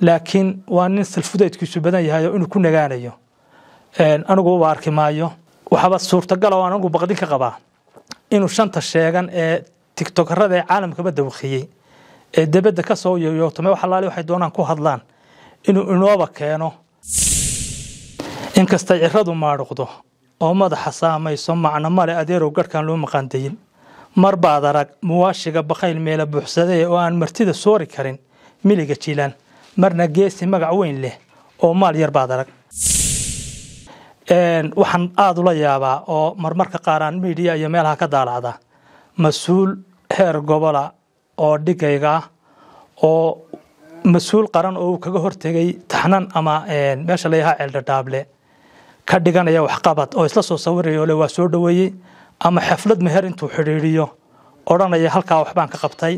laakiin waa nin salfudaydkiisu badan yahay oo inuu ku nagaanayo anigu wa arki maayo waxaaba suurtagal oo anigu baqdin ka qabaa inuu shanta sheegan ee tigtokarada ee caalamkaba dawaqiyey ee debadda ka soo yoyootamay wax waxay doonaan ku hadlaan inuu inooba keeno inkastay ciradu maadhuqdo oo madaxa saamayso macno male adeerow garhkaan loo maqaandayin mar baad arag muwaashiga bakayl meela buuxsadee oo aan martida soori karin miliga jiilaan marna geesi magac weyn leh oo maal yar baad arag waxaan aada ula yaabaa oo marmarka qaaraan miidiya iyo meelaha ka daalacda mas-uul heer gobola oo dhigayga ah oo mas-uul qaran oo uu kaga hortegay taxnan ama meesha layahaa ceeldhadhaable ka dhiganaya waxqabad oo isla soo sawiraya ole waa soo dhoweeyey ama xaflad meher intuu xidhiidhiyo odhanaya halkaa waxbaan ka qabtay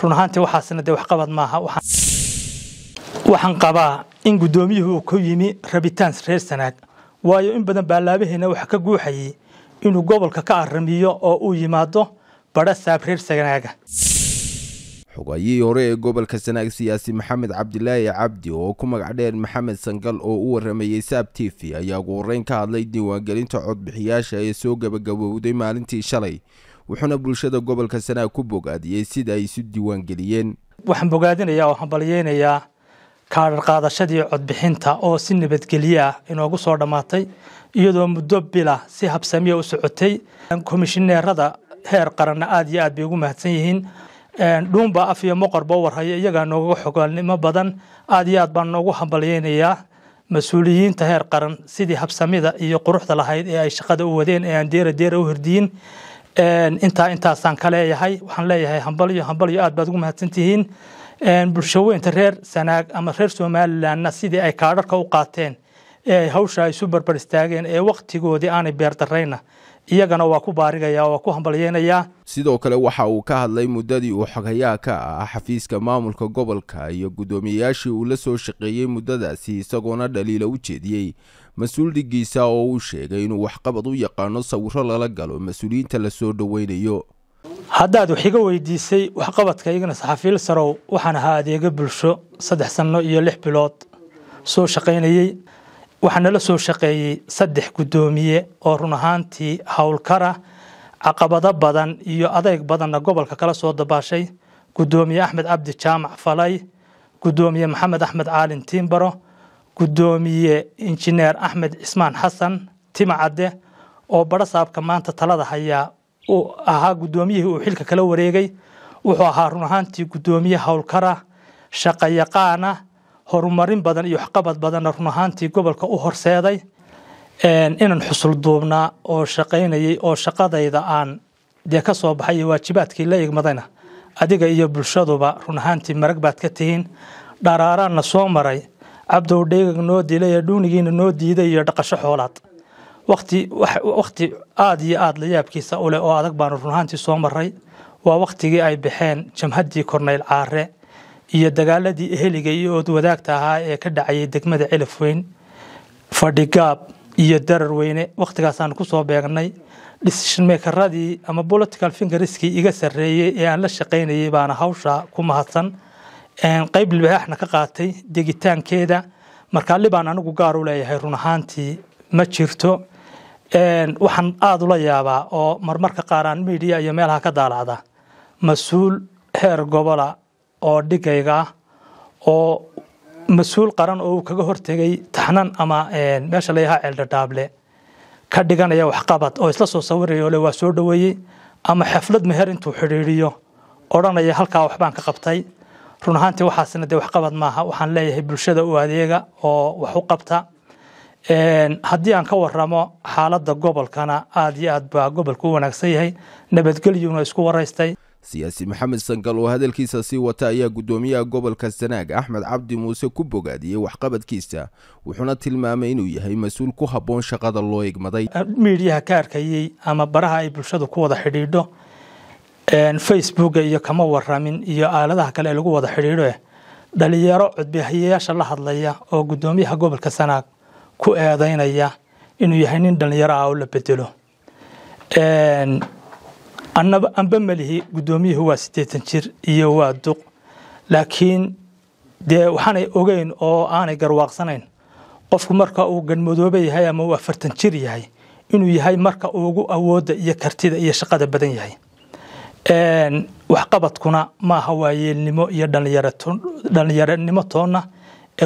run ahaantii waxaasina dee waxqabad maaha waxaan qabaa in guddoomiyuhu ku yimi rabitaan reer sanaag waayo in badan baallaabaheena waxa ka guuxayay inuu gobolka ka aramiyo oo uu yimaado badha saab reer sanaaga xogayihii hore ee gobolka sanaag siyaasi maxamed cabdilaahi cabdi oo ku magacdheer maxamed sangal oo u waramayey saab t v ayaa ugu horreyn ka hadlay diiwaangelinta codbixiyaasha ee soo gabagabowday maalintii shalay wuxuuna bulshada gobolka sanaag ku bogaadiyey sida ay isu diiwaangeliyeen waxaan bogaadinayaa oo hambalyeynayaa kaadhar qaadashadii codbixinta oo si nabadgelyo inoogu soo dhammaatay iyadoo muddo bila si habsamiya u socotay komishineerada heer qaranna aada iyo aad bay ugu mahadsan yihiin dhuunba af iyo moqorba u warhaya iyagaa noogaga xogaalnimo badan aada iyo aad baan noogu hambalyeynayaa mas-uuliyiinta heer qaran sidii habsamida iyo quruxda lahayd ee ay shaqada u wadeen ee aan deera deera u hirdiyin intaa intaasaan ka leeyahay waxaan leeyahay hambalyo hambalyo aad baad ugu mahadsantihiin bulshaweynta reer sanaag ama reer somalilanna sidii ay kaadharka u qaateen ee hawsha ay isu barbar istaageen ee wakhtigoodii aanay beerdarrayna iyagana waa ku baarigaya waa ku hambalyeynayaa sidoo kale waxa uu ka hadlay muddadii uu xoghayaha ka ah xafiiska maamulka gobolka iyo guddoomiyeyaashii uu la soo shaqeeyey muddadaasi isagoona dhaliila u jeediyey mas-uul dhigiisa oo uu sheegay inuu waxqabad u yaqaano sawirro lala galo mas-uuliyiinta la soo dhoweynayo haddaad waxiga weydiisay waxqabadka igana saxafiil sarow waxaan ahaa adeega bulsho saddex sanno iyo lix bilood soo shaqaynayey waxaa nala soo shaqeeyey saddex guddoomiye oo run ahaantii howlkara caqabado badan iyo adeyg badanna gobolka kala soo dabaashay guddoomiye axmed cabdi jaamac falay guddoomiye maxamed axmed caalin tiimbaro guddoomiye injineer axmed cismaan xasan timacadde oo saabka maanta talada hayaa uu ahaa guddoomiyihii uu xilka kala wareegay wuxuu ahaa run ahaantii guddoomiye howlkara shaqayaqaana horumarin badan iyo waxqabad badanna run ahaantii gobolka u horseeday inaan xusulduubnaa oo shaqaynayay oo shaqadayda aan dee ka soo baxay iyo waajibaadkii la igmadayna adiga iyo bulshaduba run ahaantii marag baad ka tihiin dharaaraanna soo maray cabdow dheegag noo dilay ee dhuunigiina noo diiday iyo dhaqasho xoolaad wati wakhti aada iyo aada la yaabkiisa u leh oo adag baanu runhaantii soo maray waa waktigii ay baxeen jamhadii korneyl caare iyo dagaaladii eheliga iyo ood wadaagta ahaa ee ka dhacayay degmada cilif weyn fadhigaab iyo darar weyne wakhtigaasaanu ku soo beegnay decision ama political fingerskii iga sarreeyey ee aan la shaqaynayay baana hawsha ku mahadsan qayb libaaxna ka qaatay degitaankeeda markaa libaan anigu gaar u leeyahay run ahaantii ma jirto waxaan aada ula yaabaa oo marmarka qaaraan media iyo meelaha ka daalacda mas-uul heer gobola oo dhigayga oo mas-uul qaran oo uu kaga hortegay taxnan ama meesha la yahaa ceeldhadhaable ka dhiganaya waxqabad oo isla soo sawiraya ole waa soo dhoweeyey ama xaflad meher intuu xidhiidhiyo odhanaya halkaa waxbaan ka qabtay run ahaantii waxaasina dee waxqabad maaha waxaan leeyahay bulshada u adeega oo wax u qabta haddii aan ka waramo xaaladda gobolkana aad iyo aad baa gobolka u wanaagsan yahay nabadgelyuna isku waraystay siyaasi maxamed sangal oo hadalkiisa sii wata ayaa guddoomiyaha gobolka sanaag axmed cabdi muuse ku bogaadiyey waxqabadkiisa wuxuuna tilmaamay inuu yahay mas-uul ku habboon shaqada loo igmaday miidiyaha ka arkayey ama baraha ay bulshadu ku wada xidhiidho facebook iyo kama waramin iyo aaladaha kale ee lagu wada xidhiidho eh dhalinyaro codbixiyayaasha la hadlaya oo guddoomiyaha gobolka sanaag ku eedaynaya inuu yahay nin dhallinyaro ah oo la bedelo anba melihi guddoomiyuhu waa siddeetan jir iyo waa duq laakiin dee waxaanay ogeyn oo aanay garwaaqsanayn qofku marka uu ganmadooba yahay ama uu afartan jir yahay inuu yahay marka ugu awoodda iyo kartida iyo shaqada badan yahay waxqabadkuna maaha waayeelnimo iyo dhallinyaranimo toonna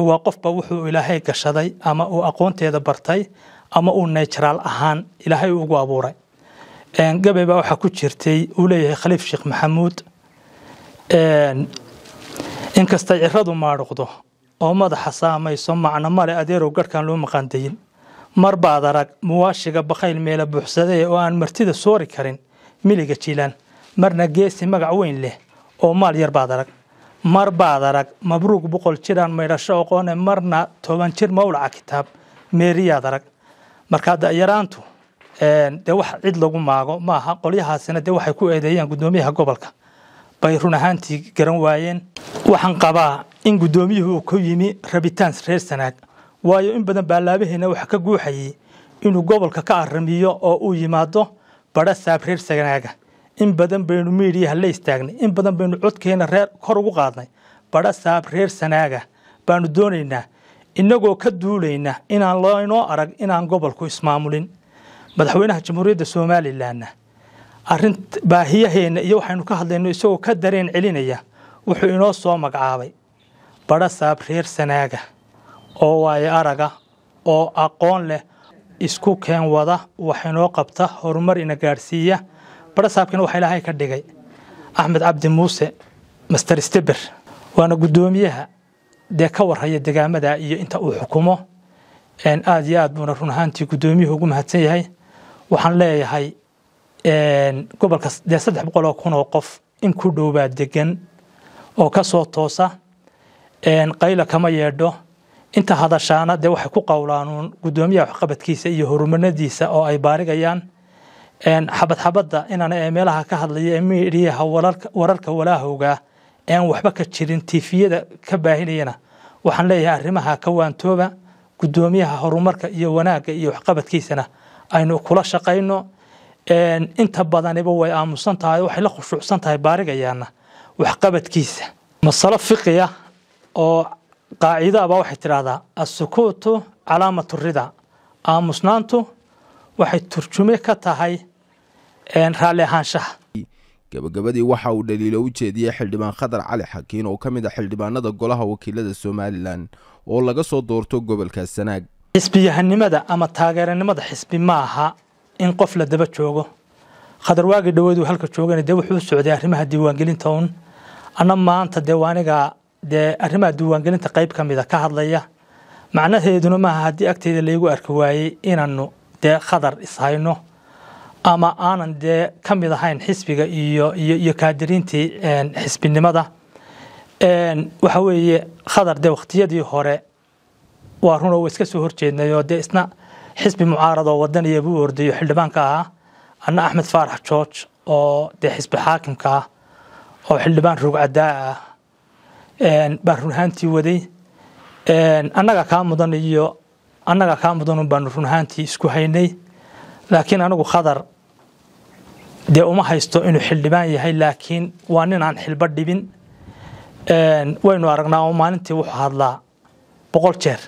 waa qofba wuxuu ilaahay gashaday ama uu aqoonteeda bartay ama uu natural ahaan ilaahay ugu abuuray gabay baa waxaa ku jirtay uu leeyahay khaliif sheekh maxamuud inkastay ciradu maadhuqdo oo madaxa saamayso macno male adeerow garhkan loo maqaandayin marbaad arag muwaashiga bakhayl meela buuxsadee oo aan martida soori karin miliga jiilaan marna geesi magac weyn leh oo maal yar baad arag mar baad arag mabruug boqol jiraan maydhasho oqoone marna toban jir mawlaca kitaab meeriyaad arag markaa dayaraantu dee wax cid lagu maago maaha qolyahaasina dee waxay ku eedeeyaan guddoomiyaha gobolka bay run ahaantii garan waayeen waxaan qabaa in guddoomiyuhu uu ku yimi rabitaan reer sanaag waayo in badan baalaabaheena waxa ka guuxayay inuu gobolka ka aramiyo oo uu yimaado bada saab reer sanaaga in badan baynu miidiyaha la istaagnay in badan baynu codkeena reer kor ugu qaadnay saab reer sanaaga baanu doonaynaa innagoo ka duulayna inaan laynoo arag inaan gobolku ismaamulin madaxweynaha jamhuuriyadda somalilanna arin baahiyaheenna iyo waxaynu ka hadlayno isagoo ka dareen celinaya wuxuu inoo soo magacaabay saab reer sanaaga oo waayo araga oo aqoon leh isku keen wada waxinoo qabta horumar ina gaadhsiiya barasaabkina waxaa ilaahay ka dhigay axmed cabdi muuse master steber waana guddoomiyaha dee ka warraya degaamada iyo inta uu xukumo aad iyo aad buuna run ahaantii guddoomiyuhu ugu mahadsan yahay waxaan leeyahay gobolka dee saddex boqoloo kun oo qof in ku dhowbaa degan oo ka soo toosa qayla kama yeedho inta hadashaana dee waxay ku qowlaan uun guddoomiyaha waxqabadkiisa iyo horumanadiisa oo ay baarigayaan xabadxabada inaan ee meelaha ka hadlaya ee wararka walaahowga ean waxba ka jirin tiifiyada ka baahinayana waxaan leeyahay arrimaha ka waantooba guddoomiyaha horumarka iyo wanaagga iyo waxqabadkiisana aynu kula shaqayno inta badaniba way aamusan tahay waxay la khushuucsan tahay baarigayaana waxqabadkiisa masalo fiqiya oo qaacidaaba waxay tidhaahdaa asukuutu calaamat rida aamusnaantu waxay turjume ka tahay raalli ahaanshaha gabagabadii waxa uu dhaliilo u jeediyey xildhibaan khadar cali xakiin oo ka mid a ah xildhibaanada golaha wakiilada somalilan oo laga soo doorto gobolka sanaag xisbiyahanimada ama taageeranimada xisbi maaha in qof la daba joogo khadar waagii dhaweedu halka joogana dee wuxuu socday arrimaha diiwaangelinta un ana maanta dee waa dee arrimaha diiwaangelinta qayb ka mida ka hadlaya macnaheeduna maaha haddii agteyda laygu arki waayey inaanu dee khadar ishayno ama aanan dee ka mid ahayn xisbiga iyo kaadiriintii xisbinimada waxa weeye khadar dee wakhtiyadii hore waa runoo iska soo horjeednay oo dee isna xisbi mucaaradoo wadaniya buu ordayo xildhibaanka ahaa anna axmed faarax george oo dee xisbi xaakimka ah oo xildhibaan ruugcadaa ah baan run ahaantii waday annaga kaa mudan iyo annaga kaa mudanun baanu run ahaantii isku haynay laakiin anigu khadar dee uma haysto inuu xildhibaan yahay laakiin waa ninaan xilbo dhibin waynu aragnaa oo maalintii wuxuu hadlaa boqol jeer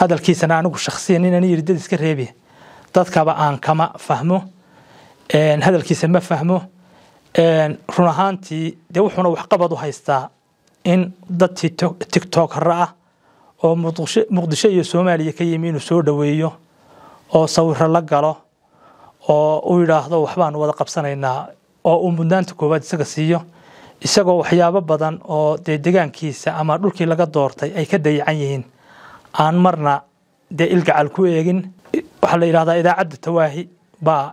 hadalkiisana anigu shakhsiyan inaan yidhi dad iska reebi dadkaba aan kama fahmo hadalkiisa ma fahmo run ahaantii dee wuxuuna waxqabad u haystaa in dad tiktokara ah oo muqdisho iyo soomaaliya ka yimi inuu soo dhoweeyo oo sawiro la galo oo u yidhaahdo waxbaan wada qabsanaynaa oo uu mudnaanta koowaad isaga siiyo isagoo waxyaabo badan oo dee degaankiisa ama dhulkii laga doortay ay ka dayacan yihiin aan marna dee ilgacal ku eegin waxaa la yidhahdaa idaacadda tawaahi baa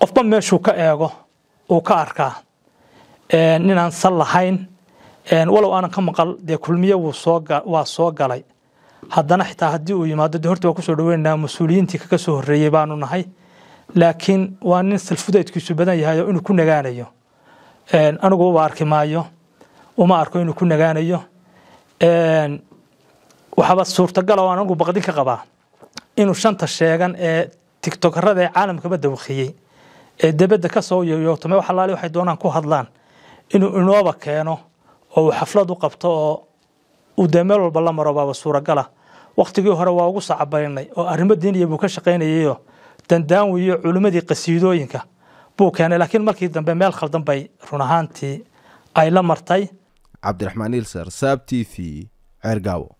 qofba meeshuu ka eego uu ka arkaa inaan sal lahayn walow aanan ka maqal dee kulmiye waa soo galay haddana xitaa haddii uu yimaado de horta waa kusoo dhaweynaa mas-uuliyiintii kaga soo horreeyey baanu nahay laakiin waa nin salfudaydkiisu badan yahay oo inuu ku nagaanayo anigu uba arki maayo uma arko inuu ku nagaanayo waxaaba suurtagala oo anigu baqdin ka qabaa inuu shanta sheegan ee tigtokarada ee caalamkaba dawakiyey ee debedda ka soo yoyootame wax waxay doonaan ku hadlaan inuu inooba keeno oo uu xaflad u qabto oo uu dee meel walba la maro baaba suuragala wakhtigii hore waa ugu sacabaynay oo arrimo diiniya buu ka shaqaynayayoo dandaawiyo culimmadii qasiidooyinka buu keenay laakiin markii dambe meel khaldan bay run ahaantii ay la martay cabdiraxmaan ilsar saab t v ceergaawo